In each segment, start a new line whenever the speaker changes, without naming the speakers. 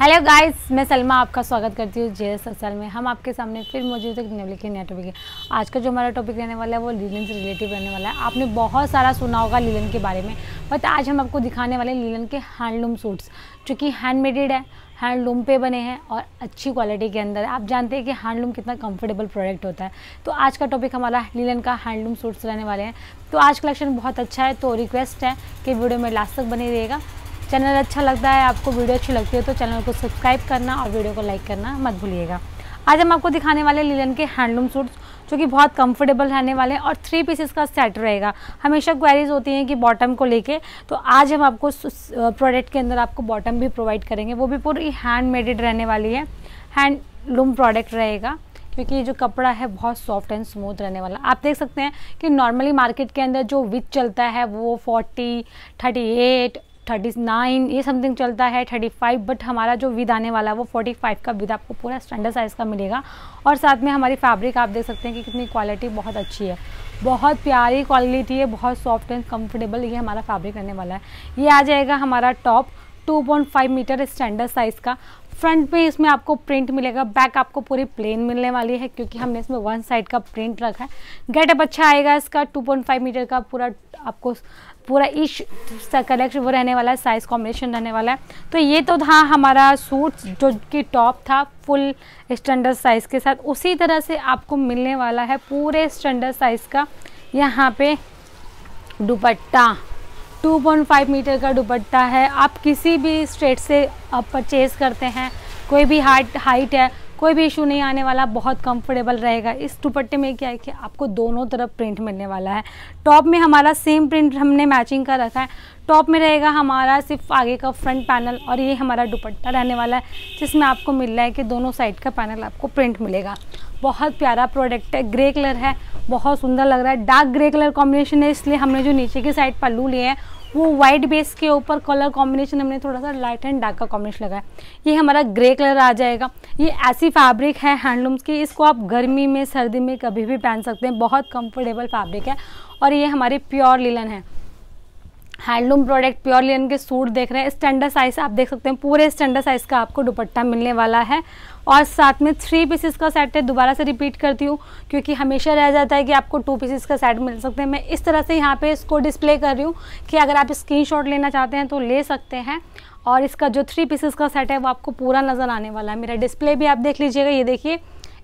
hello guys मैं सलमा आपका स्वागत करती हूँ जे एस में हम आपके सामने फिर मौजूद एक निम्नलिखित नया टॉपिक है आज का जो हमारा टॉपिक रहने वाला है वो लीलन से रिलेटिव रहने वाला है आपने बहुत सारा सुना होगा लीलन के बारे में बट आज हम आपको दिखाने वाले हैं लीलन के हैंडलूम सूट्स जो कि हैंडमेडेड है हैंडलूम पे बने हैं और अच्छी क्वालिटी के अंदर आप जानते हैं कि हैंडलूम कितना कंफर्टेबल प्रोडक्ट होता है तो आज का टॉपिक हमारा लीलन का हैंडलूम सूट्स रहने वाले हैं तो आज कलेक्शन बहुत अच्छा है तो रिक्वेस्ट है कि वीडियो में लास्ट तक बने रहेगा चैनल अच्छा लगता है आपको वीडियो अच्छी लगती है तो चैनल को सब्सक्राइब करना और वीडियो को लाइक करना मत भूलिएगा आज हम आपको दिखाने वाले लीलन के हैंडलूम सूट्स जो कि बहुत कंफर्टेबल रहने वाले हैं और थ्री पीसेस का सेट रहेगा हमेशा क्वेरीज होती हैं कि बॉटम को लेके तो आज हम आपको प्रोडक्ट के अंदर आपको बॉटम भी प्रोवाइड करेंगे वो भी पूरी हैंडमेडेड रहने वाली है हैंडलूम प्रोडक्ट रहेगा क्योंकि ये जो कपड़ा है बहुत सॉफ्ट एंड स्मूथ रहने वाला आप देख सकते हैं कि नॉर्मली मार्केट के अंदर जो विथ चलता है वो थर्टी एट थर्टी नाइन ये समथिंग चलता है थर्टी फाइव बट हमारा जो विद आने वाला है वो फोर्टी फाइव का विद आपको पूरा स्टैंडर्ड साइज़ का मिलेगा और साथ में हमारी फैब्रिक आप देख सकते हैं कि कितनी क्वालिटी बहुत अच्छी है बहुत प्यारी क्वालिटी है बहुत सॉफ्ट एंड कम्फर्टेबल ये हमारा फैब्रिक रहने वाला है ये आ जाएगा हमारा टॉप 2.5 मीटर स्टैंडर्ड साइज़ का फ्रंट पे इसमें आपको प्रिंट मिलेगा बैक आपको पूरी प्लेन मिलने वाली है क्योंकि हमने इसमें वन साइड का प्रिंट रखा है गेटअप अच्छा आएगा इसका 2.5 मीटर का पूरा आपको पूरा इश कलेक्शन वो रहने वाला है साइज़ कॉम्बिनेशन रहने वाला है तो ये तो था हमारा सूट जो कि टॉप था फुल स्टैंडर्ड साइज़ के साथ उसी तरह से आपको मिलने वाला है पूरे स्टैंडर्ड साइज़ का यहाँ पे दुपट्टा 2.5 मीटर का दुपट्टा है आप किसी भी स्ट्रेट से आप परचेज़ करते हैं कोई भी हाइट हाइट है कोई भी इशू नहीं आने वाला बहुत कंफर्टेबल रहेगा इस दुपट्टे में क्या है कि आपको दोनों तरफ प्रिंट मिलने वाला है टॉप में हमारा सेम प्रिंट हमने मैचिंग का रखा है टॉप में रहेगा हमारा सिर्फ आगे का फ्रंट पैनल और ये हमारा दुपट्टा रहने वाला है जिसमें आपको मिल रहा है कि दोनों साइड का पैनल आपको प्रिंट मिलेगा बहुत प्यारा प्रोडक्ट है ग्रे कलर है बहुत सुंदर लग रहा है डार्क ग्रे कलर कॉम्बिनेशन है इसलिए हमने जो नीचे की साइड पल्लू लिए हैं वो व्हाइट बेस के ऊपर कलर कॉम्बिनेशन हमने थोड़ा सा लाइट एंड डार्क का कॉम्बिनेशन लगाया ये हमारा ग्रे कलर आ जाएगा ये ऐसी फैब्रिक है हैंडलूम्स की इसको आप गर्मी में सर्दी में कभी भी पहन सकते हैं बहुत कंफर्टेबल फैब्रिक है और ये हमारे प्योर लीलन है हैंडलूम प्रोडक्ट प्योर लेन के सूट देख रहे हैं स्टैंडर्ड साइज़ आप देख सकते हैं पूरे स्टैंडर्ड साइज़ का आपको दुपट्टा मिलने वाला है और साथ में थ्री पीसेस का सेट है दोबारा से रिपीट करती हूँ क्योंकि हमेशा रह जाता है कि आपको टू पीसेस का सेट मिल सकते हैं मैं इस तरह से यहाँ पे इसको डिस्प्ले कर रही हूँ कि अगर आप स्क्रीन लेना चाहते हैं तो ले सकते हैं और इसका जो थ्री पीसेस का सेट है वो आपको पूरा नज़र आने वाला है मेरा डिस्प्ले भी आप देख लीजिएगा ये देखिए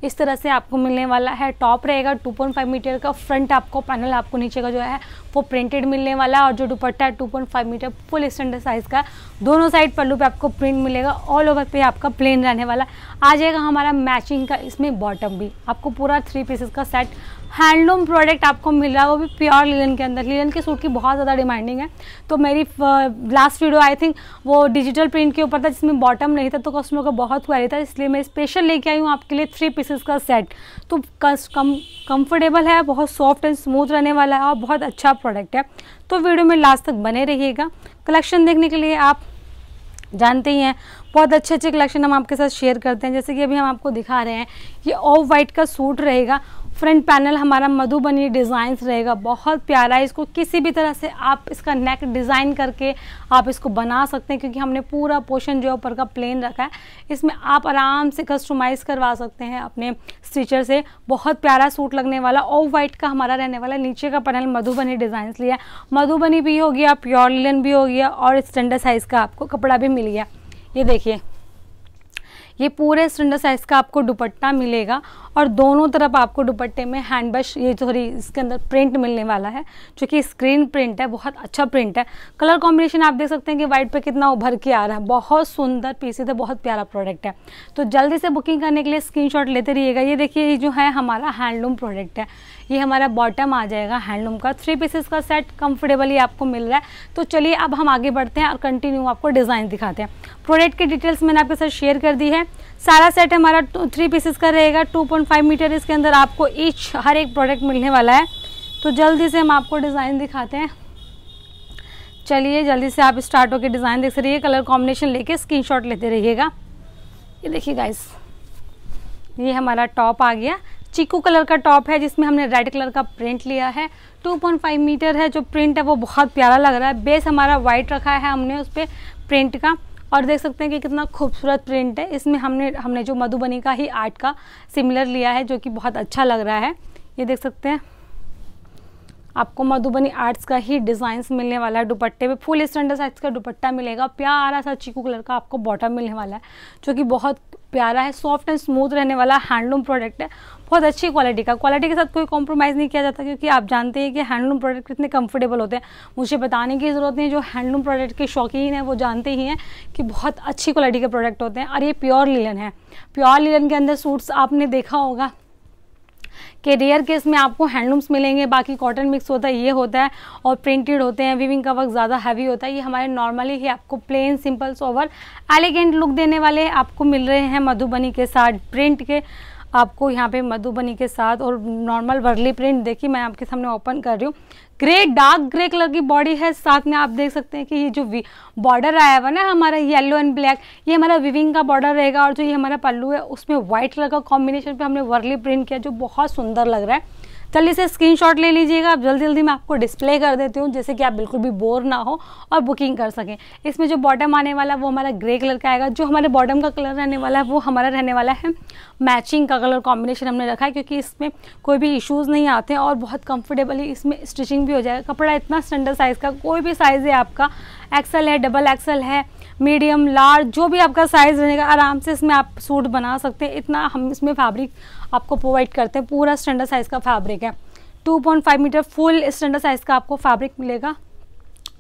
इस तरह से आपको मिलने वाला है टॉप रहेगा 2.5 मीटर का फ्रंट आपको पैनल आपको नीचे का जो है वो प्रिंटेड मिलने वाला है और जो दुपट्टा है five meter full standard size का दोनों साइड पल्लू पे आपको प्रिंट मिलेगा ऑल ओवर पे आपका प्लेन रहने वाला आ जाएगा हमारा मैचिंग का इसमें बॉटम भी आपको पूरा थ्री पीसेस का सेट हैंडलूम प्रोडक्ट आपको मिल रहा है वो भी प्योर लीलन के अंदर लीलन के सूट की बहुत ज़्यादा डिमांडिंग है तो मेरी लास्ट वीडियो आई थिंक वो डिजिटल प्रिंट के ऊपर था जिसमें बॉटम नहीं था तो कस्टमर को बहुत क्वारी था इसलिए मैं स्पेशल लेके आई हूँ आपके लिए थ्री पीसेस का सेट तो कम कंफर्टेबल है बहुत सॉफ्ट एंड स्मूथ रहने वाला है और बहुत अच्छा प्रोडक्ट है तो वीडियो में लास्ट तक बने रहिएगा कलेक्शन देखने के लिए आप जानते ही हैं बहुत अच्छे अच्छे कलेक्शन हम आपके साथ शेयर करते हैं जैसे कि अभी हम आपको दिखा रहे हैं ये ऑफ वाइट का सूट रहेगा फ्रंट पैनल हमारा मधुबनी डिज़ाइंस रहेगा बहुत प्यारा है इसको किसी भी तरह से आप इसका नेक डिज़ाइन करके आप इसको बना सकते हैं क्योंकि हमने पूरा पोर्शन जो है ऊपर का प्लेन रखा है इसमें आप आराम से कस्टमाइज़ करवा सकते हैं अपने स्टिचर से बहुत प्यारा सूट लगने वाला ऑफ वाइट का हमारा रहने वाला नीचे का पैनल मधुबनी डिज़ाइंस लिया मधुबनी भी हो गया प्योर लिन भी हो गया और स्टैंडर्ड साइज़ का आपको कपड़ा भी मिल गया ये देखिए ये पूरे सिलेंडर साइज़ का आपको दुपट्टा मिलेगा और दोनों तरफ आपको दुपट्टे में हैंड बश ये सॉरी इसके अंदर प्रिंट मिलने वाला है जो कि स्क्रीन प्रिंट है बहुत अच्छा प्रिंट है कलर कॉम्बिनेशन आप देख सकते हैं कि वाइट पे कितना उभर के आ रहा है बहुत सुंदर पीसीस है बहुत प्यारा प्रोडक्ट है तो जल्दी से बुकिंग करने के लिए स्क्रीन लेते रहिएगा ये देखिए ये जो है हमारा हैंडलूम प्रोडक्ट है ये हमारा बॉटम आ जाएगा हैंडलूम का थ्री पीसेस का सेट कंफर्टेबली आपको मिल रहा है तो चलिए अब हम आगे बढ़ते हैं और कंटिन्यू आपको डिज़ाइन दिखाते हैं प्रोडक्ट की डिटेल्स मैंने आपके साथ शेयर कर दी है सारा सेट हमारा थ्री पीसेस का रहेगा टू पॉइंट फाइव मीटर इसके अंदर आपको ईच हर एक प्रोडक्ट मिलने वाला है तो जल्दी से हम आपको डिज़ाइन दिखाते हैं चलिए जल्दी से आप स्टार्ट होकर डिज़ाइन देख रहिए कलर कॉम्बिनेशन लेके स्क्रीन लेते रहिएगा ये देखिए गाइस ये हमारा टॉप आ गया चीकू कलर का टॉप है जिसमें हमने रेड कलर का प्रिंट लिया है 2.5 मीटर है जो प्रिंट है वो बहुत प्यारा लग रहा है बेस हमारा वाइट रखा है हमने उस पर प्रिंट का और देख सकते हैं कि कितना खूबसूरत प्रिंट है इसमें हमने हमने जो मधुबनी का ही आर्ट का सिमिलर लिया है जो कि बहुत अच्छा लग रहा है ये देख सकते हैं आपको मधुबनी आर्ट्स का ही डिज़ाइन मिलने वाला है दुपट्टे पे फुल स्टैंडर्ड साइज का दुपट्टा मिलेगा प्यारा सा चीकू कलर का आपको बॉटम मिलने वाला है जो कि बहुत प्यारा है सॉफ्ट एंड स्मूथ रहने वाला हैंडलूम प्रोडक्ट है बहुत अच्छी क्वालिटी का क्वालिटी के साथ कोई कॉम्प्रोमाइज़ नहीं किया जाता क्योंकि आप जानते हैं कि हैंडलूम प्रोडक्ट कितने कंफर्टेबल होते हैं मुझे बताने की ज़रूरत नहीं जो हैंडलूम प्रोडक्ट के शौकीन हैं वो जानते ही हैं कि बहुत अच्छी क्वालिटी के प्रोडक्ट होते हैं और ये प्योर लीलन है प्योर लीलन के अंदर सूट्स आपने देखा होगा के रेयर केस में आपको हैंडलूम्स मिलेंगे बाकी कॉटन मिक्स होता है ये होता है और प्रिंटेड होते हैं विविंग का वर्क ज़्यादा हैवी होता है ये हमारे नॉर्मली ही आपको plain simple sober elegant look देने वाले आपको मिल रहे हैं मधुबनी के साथ प्रिंट के आपको यहाँ पे मधुबनी के साथ और नॉर्मल वर्ली प्रिंट देखिए मैं आपके सामने ओपन कर रही हूँ ग्रे डार्क ग्रे कलर की बॉडी है साथ में आप देख सकते हैं कि ये जो बॉर्डर आया हुआ ना हमारा येलो एंड ब्लैक ये हमारा विविंग का बॉर्डर रहेगा और जो ये हमारा पल्लू है उसमें व्हाइट कलर का कॉम्बिनेशन पे हमने वर्ली प्रिंट किया जो बहुत सुंदर लग रहा है चलिए इसे स्क्रीनशॉट ले लीजिएगा अब जल्दी जल्दी मैं आपको डिस्प्ले कर देती हूँ जैसे कि आप बिल्कुल भी बोर ना हो और बुकिंग कर सकें इसमें जो बॉटम आने वाला है वो हमारा ग्रे कलर का आएगा जो हमारे बॉटम का कलर रहने वाला है वो हमारा रहने वाला है मैचिंग का कलर कॉम्बिनेशन हमने रखा है क्योंकि इसमें कोई भी इशूज़ नहीं आते हैं और बहुत कम्फर्टेबली इसमें स्टिचिंग भी हो जाएगा कपड़ा इतना स्टैंडर्ड साइज़ का कोई भी साइज़ है आपका एक्सल है डबल एक्सल है मीडियम लार्ज जो भी आपका साइज़ रहेगा आराम से इसमें आप सूट बना सकते हैं इतना हम इसमें फैब्रिक आपको प्रोवाइड करते हैं पूरा स्टैंडर्ड साइज़ का फैब्रिक है 2.5 मीटर फुल स्टैंडर्ड साइज़ का आपको फैब्रिक मिलेगा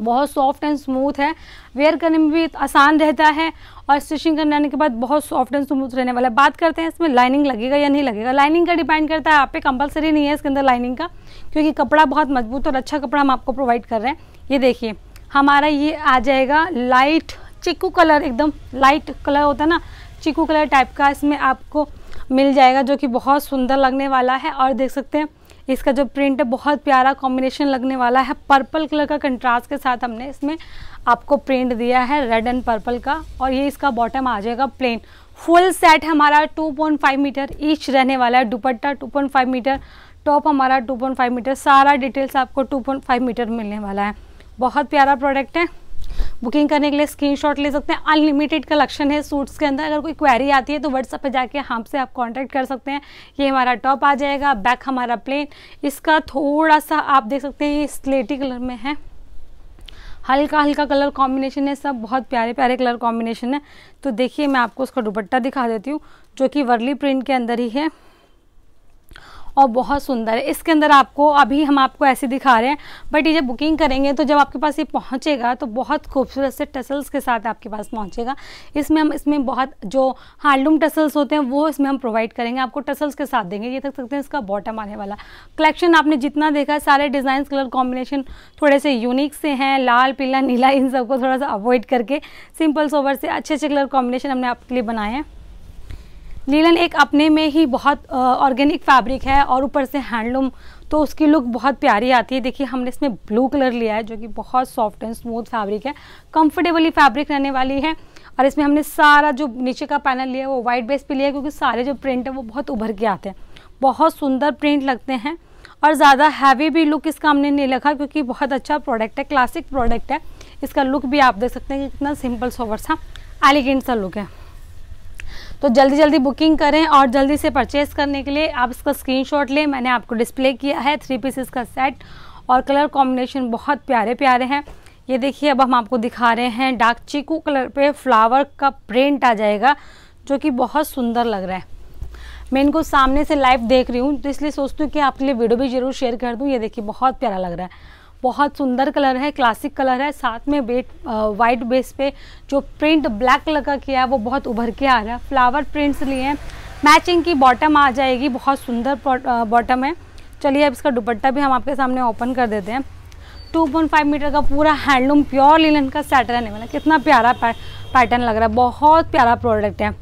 बहुत सॉफ्ट एंड स्मूथ है वेयर करने में भी आसान रहता है और स्टिचिंग करने आने के बाद बहुत सॉफ्ट एंड स्मूथ रहने वाला है बात करते हैं इसमें लाइनिंग लगेगा या नहीं लगेगा लाइनिंग का डिपेंड करता है आप पे कंपलसरी नहीं है इसके अंदर लाइनिंग का क्योंकि कपड़ा बहुत मजबूत और अच्छा कपड़ा हम आपको प्रोवाइड कर रहे हैं ये देखिए हमारा ये आ जाएगा लाइट चिकू कलर एकदम लाइट कलर होता है ना चिकू कलर टाइप का इसमें आपको मिल जाएगा जो कि बहुत सुंदर लगने वाला है और देख सकते हैं इसका जो प्रिंट है बहुत प्यारा कॉम्बिनेशन लगने वाला है पर्पल कलर का कंट्रास्ट के साथ हमने इसमें आपको प्रिंट दिया है रेड एंड पर्पल का और ये इसका बॉटम आ जाएगा प्लेन फुल सेट हमारा 2.5 मीटर ईच रहने वाला है दुपट्टा 2.5 मीटर टॉप हमारा 2.5 मीटर सारा डिटेल्स आपको 2.5 मीटर मिलने वाला है बहुत प्यारा प्रोडक्ट है बुकिंग करने के लिए स्क्रीनशॉट ले सकते हैं अनलिमिटेड कलेक्शन है सूट्स के अंदर अगर कोई क्वेरी आती है तो व्हाट्सअप पे जाके हमसे आप कांटेक्ट कर सकते हैं ये हमारा टॉप आ जाएगा बैक हमारा प्लेन इसका थोड़ा सा आप देख सकते हैं ये स्लेटी कलर में है हल्का हल्का कलर कॉम्बिनेशन है सब बहुत प्यारे प्यारे कलर कॉम्बिनेशन है तो देखिए मैं आपको उसका दुपट्टा दिखा देती हूँ जो कि वर्ली प्रिंट के अंदर ही है और बहुत सुंदर है इसके अंदर आपको अभी हम आपको ऐसे दिखा रहे हैं बट ये जब बुकिंग करेंगे तो जब आपके पास ये पहुँचेगा तो बहुत खूबसूरत से टसल्स के साथ आपके पास पहुँचेगा इसमें हम इसमें बहुत जो हैंडलूम टसल्स होते हैं वो इसमें हम प्रोवाइड करेंगे आपको टसल्स के साथ देंगे ये देख सकते हैं इसका बॉटम आने वाला कलेक्शन आपने जितना देखा सारे डिज़ाइन कलर कॉम्बिनेशन थोड़े से यूनिक से हैं लाल पीला नीला इन सबको थोड़ा सा अवॉइड करके सिंपल सोवर से अच्छे अच्छे कलर कॉम्बिनेशन हमने आपके लिए बनाए हैं लीलन एक अपने में ही बहुत ऑर्गेनिक फैब्रिक है और ऊपर से हैंडलूम तो उसकी लुक बहुत प्यारी आती है देखिए हमने इसमें ब्लू कलर लिया है जो कि बहुत सॉफ्ट एंड स्मूथ फैब्रिक है कंफर्टेबली फैब्रिक रहने वाली है और इसमें हमने सारा जो नीचे का पैनल लिया है वो वाइट बेस पे लिया है क्योंकि सारे जो प्रिंट है वो बहुत उभर के आते हैं बहुत सुंदर प्रिंट लगते हैं और ज़्यादा हैवी भी लुक इसका हमने नहीं लगा क्योंकि बहुत अच्छा प्रोडक्ट है क्लासिक प्रोडक्ट है इसका लुक भी आप देख सकते हैं कि इतना सिंपल सोवर सा एलिगेंट सा लुक है तो जल्दी जल्दी बुकिंग करें और जल्दी से परचेज़ करने के लिए आप इसका स्क्रीनशॉट लें मैंने आपको डिस्प्ले किया है थ्री पीसेस का सेट और कलर कॉम्बिनेशन बहुत प्यारे प्यारे हैं ये देखिए अब हम आपको दिखा रहे हैं डार्क चीकू कलर पे फ्लावर का प्रिंट आ जाएगा जो कि बहुत सुंदर लग रहा है मैं इनको सामने से लाइव देख रही हूँ तो इसलिए सोचती हूँ कि आपके लिए वीडियो भी जरूर शेयर कर दूँ ये देखिए बहुत प्यारा लग रहा है बहुत सुंदर कलर है क्लासिक कलर है साथ में वेट वाइट बेस पे जो प्रिंट ब्लैक कलर का किया है वो बहुत उभर के आ रहा है फ्लावर प्रिंट्स लिए हैं मैचिंग की बॉटम आ जाएगी बहुत सुंदर बॉटम है चलिए अब इसका दुपट्टा भी हम आपके सामने ओपन कर देते हैं 2.5 मीटर का पूरा हैंडलूम प्योर लिनन का सैटरन है मतलब कितना प्यारा पैटर्न लग रहा है बहुत प्यारा प्रोडक्ट है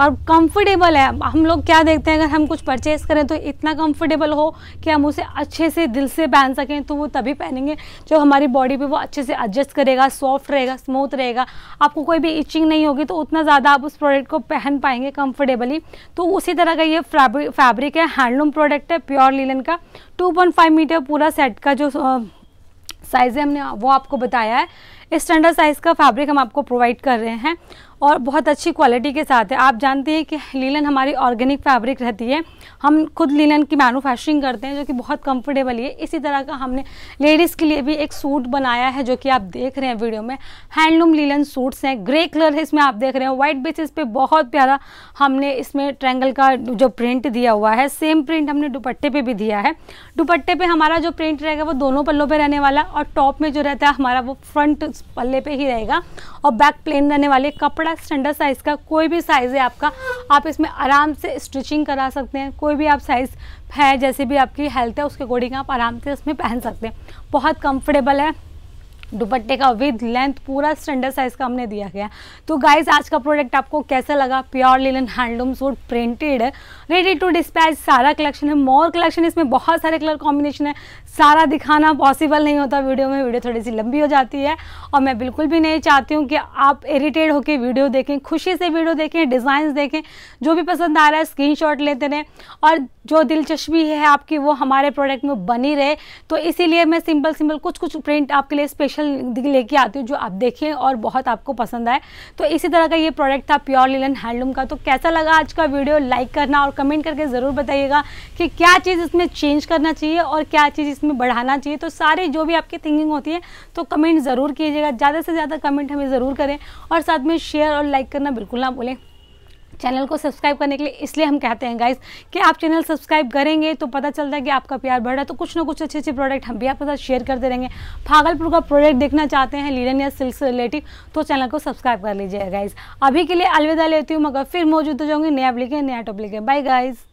और कंफर्टेबल है हम लोग क्या देखते हैं अगर हम कुछ परचेज़ करें तो इतना कंफर्टेबल हो कि हम उसे अच्छे से दिल से पहन सकें तो वो तभी पहनेंगे जो हमारी बॉडी पे वो अच्छे से एडजस्ट करेगा सॉफ्ट रहेगा स्मूथ रहेगा आपको कोई भी इचिंग नहीं होगी तो उतना ज़्यादा आप उस प्रोडक्ट को पहन पाएंगे कम्फर्टेबली तो उसी तरह का ये फैब्रिक है हैंडलूम प्रोडक्ट है प्योर लीलन का टू मीटर पूरा सेट का जो साइज़ है हमने वो आपको बताया है स्टैंडर्ड साइज़ का फैब्रिक हम आपको प्रोवाइड कर रहे हैं और बहुत अच्छी क्वालिटी के साथ है आप जानते हैं कि लीलन हमारी ऑर्गेनिक फैब्रिक रहती है हम खुद लीलन की मैनुफैक्चरिंग करते हैं जो कि बहुत कंफर्टेबल है इसी तरह का हमने लेडीज़ के लिए भी एक सूट बनाया है जो कि आप देख रहे हैं वीडियो में हैंडलूम लीलन सूट्स हैं ग्रे कलर है इसमें आप देख रहे हैं वाइट बेसिस पे बहुत प्यारा हमने इसमें ट्रैंगल का जो प्रिंट दिया हुआ है सेम प्रिंट हमने दुपट्टे पर भी दिया है दुपट्टे पर हमारा जो प्रिंट रहेगा वो दोनों पल्लों पर रहने वाला और टॉप में जो रहता है हमारा वो फ्रंट पल्ले पर ही रहेगा और बैक प्लेन रहने वाले कपड़ा छोटा स्टैंडर्ड साइज़ का कोई भी साइज़ है आपका आप इसमें आराम से स्टिचिंग करा सकते हैं कोई भी आप साइज़ है जैसे भी आपकी हेल्थ है उसके अकॉर्डिंग आप आराम से इसमें पहन सकते हैं बहुत कंफर्टेबल है दुपट्टे का विद लेंथ पूरा स्टैंडर्ड साइज का हमने दिया गया तो गाइज आज का प्रोडक्ट आपको कैसा लगा pure linen handloom suit printed ready to dispatch सारा कलेक्शन है मोर कलेक्शन इसमें बहुत सारे कलर कॉम्बिनेशन है सारा दिखाना पॉसिबल नहीं होता वीडियो में वीडियो थोड़ी सी लंबी हो जाती है और मैं बिल्कुल भी नहीं चाहती हूँ कि आप इरीटेड होकर वीडियो देखें खुशी से वीडियो देखें डिज़ाइन देखें जो भी पसंद आ रहा है स्क्रीन लेते रहें और जो दिलचस्पी है आपकी वो हमारे प्रोडक्ट में बनी रहे तो इसीलिए मैं सिंपल सिंपल कुछ कुछ प्रिंट आपके लिए स्पेशल लेके आती हूँ जो आप देखें और बहुत आपको पसंद आए तो इसी तरह का ये प्रोडक्ट था प्योर लीलन हैंडलूम का तो कैसा लगा आज का वीडियो लाइक करना और कमेंट करके ज़रूर बताइएगा कि क्या चीज़ इसमें चेंज करना चाहिए और क्या चीज़ इसमें बढ़ाना चाहिए तो सारे जो भी आपकी थिंकिंग होती है तो कमेंट ज़रूर कीजिएगा ज़्यादा से ज़्यादा कमेंट हमें ज़रूर करें और साथ में शेयर और लाइक करना बिल्कुल ना भूलें चैनल को सब्सक्राइब करने के लिए इसलिए हम कहते हैं गाइज़ कि आप चैनल सब्सक्राइब करेंगे तो पता चलता है कि आपका प्यार बढ़ रहा है तो कुछ ना कुछ अच्छे अच्छे प्रोडक्ट हम भी आपके साथ शेयर करते रहेंगे भागलपुर का प्रोडक्ट देखना चाहते हैं लीडन या सिल्क से रिलेटिव तो चैनल को सब्सक्राइब कर लीजिए गाइज अभी के लिए अलविदा लेती हूँ मगर फिर मौजूद हो जाऊँगी नया अपलिक नया टॉपलिक बाई बाय गाइज़